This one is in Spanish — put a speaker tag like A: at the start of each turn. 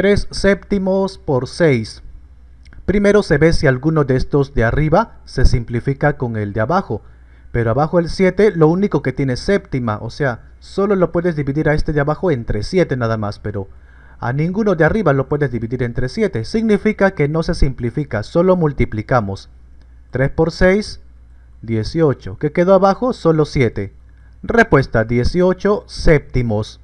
A: 3 séptimos por 6. Primero se ve si alguno de estos de arriba se simplifica con el de abajo. Pero abajo el 7, lo único que tiene es séptima, o sea, solo lo puedes dividir a este de abajo entre 7 nada más, pero a ninguno de arriba lo puedes dividir entre 7. Significa que no se simplifica, solo multiplicamos. 3 por 6, 18. ¿Qué quedó abajo? Solo 7. Respuesta, 18 séptimos.